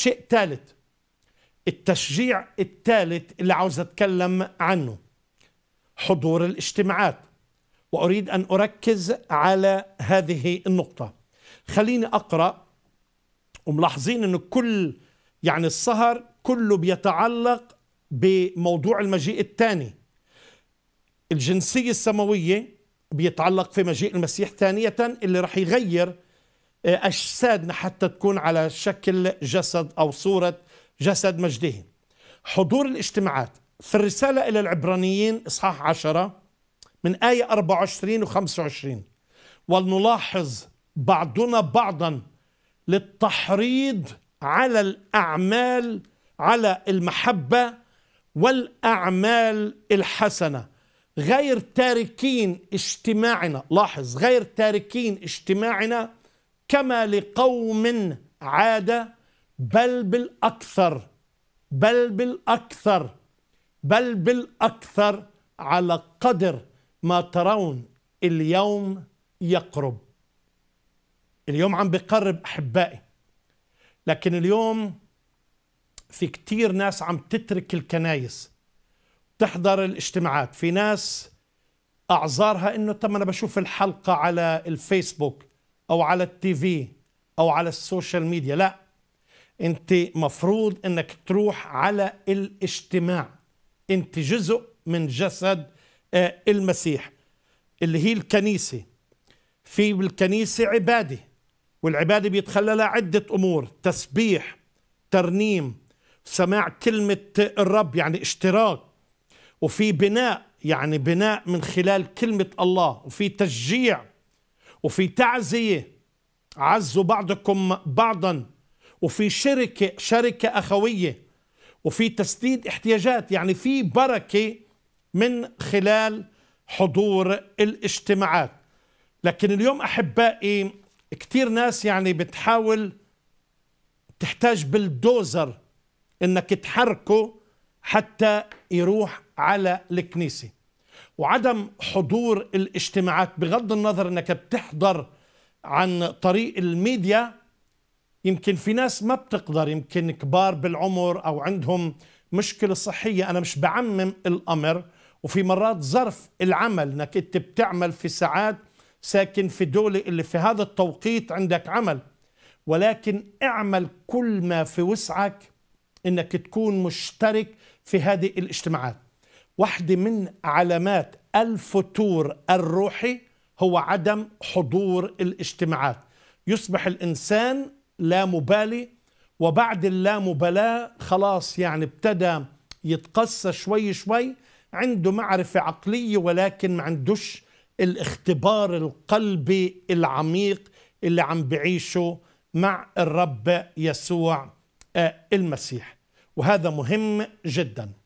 شيء ثالث التشجيع الثالث اللي عاوز اتكلم عنه حضور الاجتماعات واريد ان اركز على هذه النقطه خليني اقرا وملاحظين انه كل يعني السهر كله بيتعلق بموضوع المجيء الثاني الجنسيه السماويه بيتعلق في مجيء المسيح ثانيه اللي راح يغير أجسادنا حتى تكون على شكل جسد أو صورة جسد مجده حضور الاجتماعات في الرسالة إلى العبرانيين إصحاح عشرة من آية 24 و 25 ولنلاحظ بعضنا بعضا للتحريض على الأعمال على المحبة والأعمال الحسنة غير تاركين اجتماعنا لاحظ غير تاركين اجتماعنا كما لقوم عاد بل بالأكثر بل بالأكثر بل بالأكثر على قدر ما ترون اليوم يقرب اليوم عم بقرب أحبائي لكن اليوم في كتير ناس عم تترك الكنايس تحضر الاجتماعات في ناس أعذارها أنه تم أنا بشوف الحلقة على الفيسبوك او على التي في او على السوشيال ميديا لا انت مفروض انك تروح على الاجتماع انت جزء من جسد آه، المسيح اللي هي الكنيسه في بالكنيسه عباده والعباده بيتخللها عده امور تسبيح ترنيم سماع كلمه الرب يعني اشتراك وفي بناء يعني بناء من خلال كلمه الله وفي تشجيع وفي تعزية عزوا بعضكم بعضا وفي شركة شركة أخوية وفي تسديد احتياجات يعني في بركة من خلال حضور الاجتماعات لكن اليوم أحبائي كثير ناس يعني بتحاول تحتاج بالدوزر انك تحركه حتى يروح على الكنيسه وعدم حضور الاجتماعات بغض النظر انك بتحضر عن طريق الميديا يمكن في ناس ما بتقدر يمكن كبار بالعمر او عندهم مشكله صحيه انا مش بعمم الامر وفي مرات ظرف العمل انك انت بتعمل في ساعات ساكن في دولة اللي في هذا التوقيت عندك عمل ولكن اعمل كل ما في وسعك انك تكون مشترك في هذه الاجتماعات واحدة من علامات الفتور الروحي هو عدم حضور الاجتماعات يصبح الإنسان لا مبالي وبعد اللامبالاة خلاص يعني ابتدى يتقصى شوي شوي عنده معرفة عقلية ولكن ما عندوش الاختبار القلبي العميق اللي عم بعيشه مع الرب يسوع آه، المسيح وهذا مهم جداً